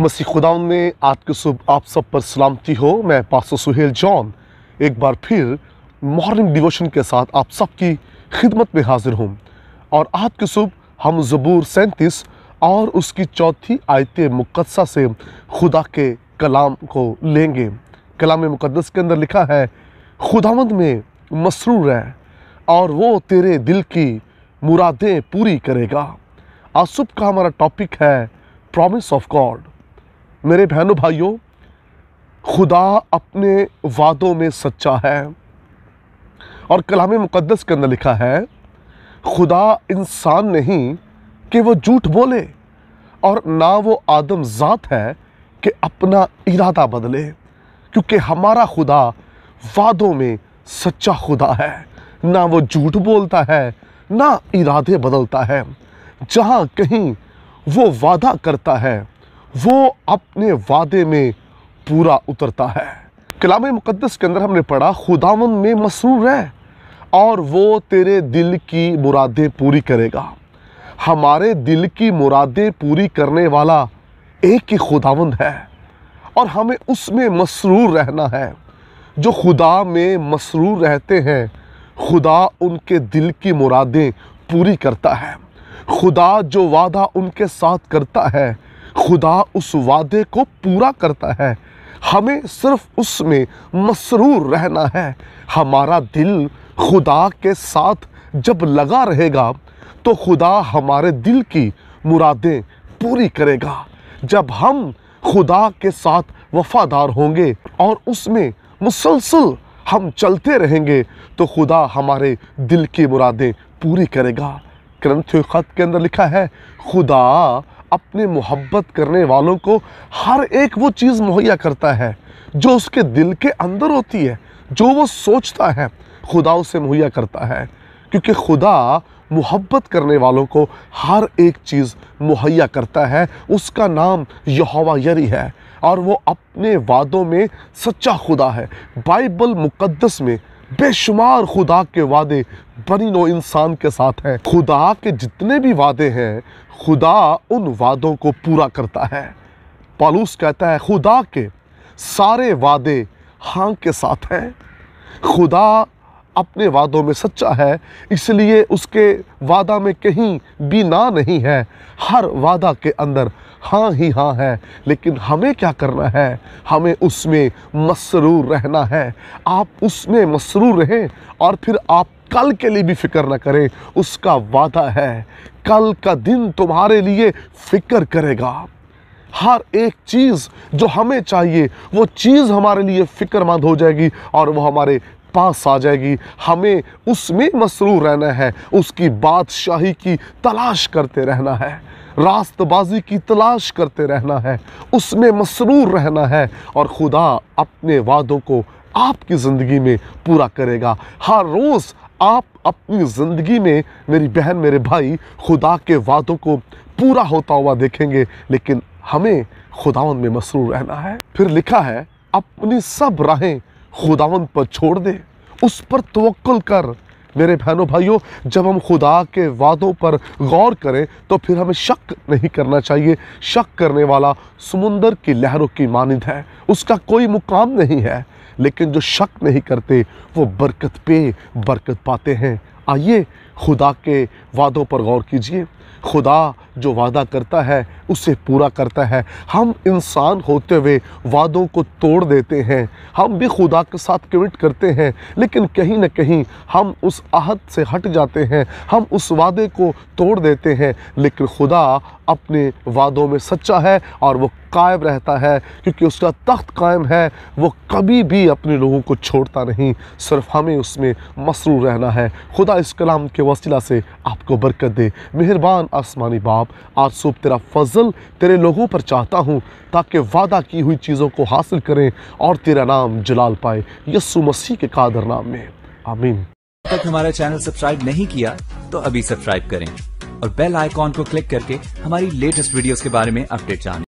मसीह खुदा में आज के सुबह आप सब पर सलामती हो मैं पासो सुहेल जॉन एक बार फिर मॉर्निंग डिवोशन के साथ आप सबकी खिदमत में हाजिर हूँ और आज के सुबह हम जबूर सैंतीस और उसकी चौथी आयत मुकदसा से खुदा के कलाम को लेंगे कलाम मुकदस के अंदर लिखा है खुदावंद में मसरूर है और वो तेरे दिल की मुरादें पूरी करेगा आज सुबह का हमारा टॉपिक है प्रॉमिस ऑफ गॉड मेरे बहनों भाइयों खुदा अपने वादों में सच्चा है और कलाम मुकदस के अंदर लिखा है खुदा इंसान नहीं कि वो झूठ बोले और ना वो आदम ज़ात है कि अपना इरादा बदले क्योंकि हमारा खुदा वादों में सच्चा खुदा है ना वो झूठ बोलता है ना इरादे बदलता है जहाँ कहीं वो वादा करता है वो अपने वादे में पूरा उतरता है कलाम मुकदस के अंदर हमने पढ़ा खुदावन में मसरूर है और वो तेरे दिल की मुरादें पूरी करेगा हमारे दिल की मुरादें पूरी करने वाला एक ही खुदावंद है और हमें उसमें मसरूर रहना है जो खुदा में मसरूर रहते हैं खुदा उनके दिल की मुरादें पूरी करता है खुदा जो वादा उनके साथ करता है खुदा उस वादे को पूरा करता है हमें सिर्फ उसमें मसरूर रहना है हमारा दिल खुदा के साथ जब लगा रहेगा तो खुदा हमारे दिल की मुरादें पूरी करेगा जब हम खुदा के साथ वफादार होंगे और उसमें मुसलसल हम चलते रहेंगे तो खुदा हमारे दिल की मुरादें पूरी करेगा ग्रंथ खत के अंदर लिखा है खुदा अपने मोहब्बत करने वालों को हर एक वो चीज़ मुहैया करता है जो उसके दिल के अंदर होती है जो वो सोचता है खुदा उसे मुहैया करता है क्योंकि खुदा मोहब्बत करने वालों को हर एक चीज़ मुहैया करता है उसका नाम यहोवा यरी है और वो अपने वादों में सच्चा खुदा है बाइबल मुकद्दस में बेशुमार खुदा के वादे बनी नो इंसान के साथ हैं खुदा के जितने भी वादे हैं खुदा उन वादों को पूरा करता है पालूस कहता है खुदा के सारे वादे हाँ के साथ हैं खुदा अपने वादों में सच्चा है इसलिए उसके वादा में कहीं भी ना नहीं है हर वादा के अंदर हाँ ही हाँ है लेकिन हमें क्या करना है हमें उसमें मसरूर रहना है आप उसमें मसरूर रहें और फिर आप कल के लिए भी फिक्र ना करें उसका वादा है कल का दिन तुम्हारे लिए फिक्र करेगा हर एक चीज़ जो हमें चाहिए वो चीज़ हमारे लिए फ़िक्रमंद हो जाएगी और वो हमारे पास आ जाएगी हमें उसमें मसरूर रहना है उसकी बादशाही की तलाश करते रहना है रास्तबाजी की तलाश करते रहना है उसमें मसरूर रहना है और खुदा अपने वादों को आपकी ज़िंदगी में पूरा करेगा हर रोज़ आप अपनी ज़िंदगी में मेरी बहन मेरे भाई खुदा के वादों को पूरा होता हुआ देखेंगे लेकिन हमें खुदा में मसरूर रहना है फिर लिखा है अपनी सब राहें खुदावन पर छोड़ दे उस पर तोल कर मेरे बहनों भाइयों जब हम खुदा के वादों पर गौर करें तो फिर हमें शक नहीं करना चाहिए शक करने वाला समुंदर की लहरों की मानद है उसका कोई मुकाम नहीं है लेकिन जो शक नहीं करते वो बरकत पे बरकत पाते हैं आइए खुदा के वादों पर गौर कीजिए खुदा जो वादा करता है उसे पूरा करता है हम इंसान होते हुए वादों को तोड़ देते हैं हम भी खुदा के साथ कमिट करते हैं लेकिन कहीं ना कहीं हम उस आहत से हट जाते हैं हम उस वादे को तोड़ देते हैं लेकिन खुदा अपने वादों में सच्चा है और वो कायम रहता है क्योंकि उसका तख्त कायम है वो कभी भी अपने लोगों को छोड़ता नहीं सिर्फ हमें उसमें मसरूर रहना है खुदा इस कलाम के वसीला से आपको बरकत दे मेहरबान मेहरबान आसमानी बाप आज सुबह तेरा फजल तेरे लोगों पर चाहता हूँ ताकि वादा की हुई चीज़ों को हासिल करें और तेरा नाम जलाल पाए यस्सु मसीह के कादर नाम में आमीन तक हमारा चैनल सब्सक्राइब नहीं किया तो अभी सब्सक्राइब करें और बेल आइकॉन को क्लिक करके हमारी लेटेस्ट वीडियोस के बारे में अपडेट जानें